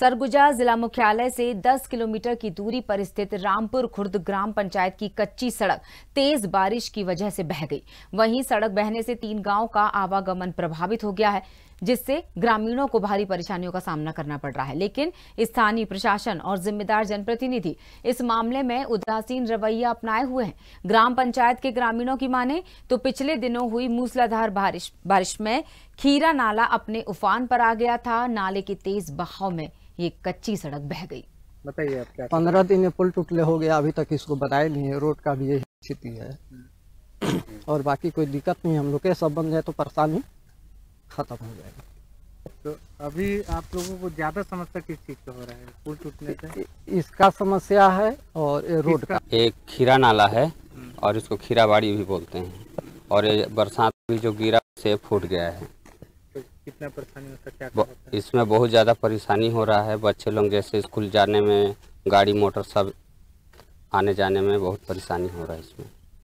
सरगुजा जिला मुख्यालय से 10 किलोमीटर की दूरी पर स्थित रामपुर खुर्द ग्राम पंचायत की कच्ची सड़क तेज बारिश की वजह से बह गई वहीं सड़क बहने से तीन गांव का आवागमन प्रभावित हो गया है जिससे ग्रामीणों को भारी परेशानियों का सामना करना पड़ रहा है लेकिन स्थानीय प्रशासन और जिम्मेदार जनप्रतिनिधि इस मामले में उदासीन रवैया अपनाए हुए हैं ग्राम पंचायत के ग्रामीणों की माने तो पिछले दिनों हुई मूसलाधार बारिश बारिश में खीरा नाला अपने उफान पर आ गया था नाले के तेज बहाव में ये कच्ची सड़क बह गई बताइए आप क्या पंद्रह दिन ये पुल टूटले हो गया अभी तक इसको बताए नहीं है रोड का भी यही स्थिति है हम्म। और बाकी कोई दिक्कत नहीं हम लोग के सब बन जाए तो परेशानी खत्म हो जाएगी तो अभी आप लोगों को ज्यादा समस्या किस चीज का हो रहा है पुल टूटने से इसका समस्या है और रोड का एक खीरा नाला है हम्म। और इसको खीराबाड़ी भी बोलते हैं और ये बरसात भी जो गिरा से फूट गया है कितना परेशानी होता क्या होता इसमें बहुत ज़्यादा परेशानी हो रहा है बच्चे लोग जैसे स्कूल जाने में गाड़ी मोटर सब आने जाने में बहुत परेशानी हो रहा है इसमें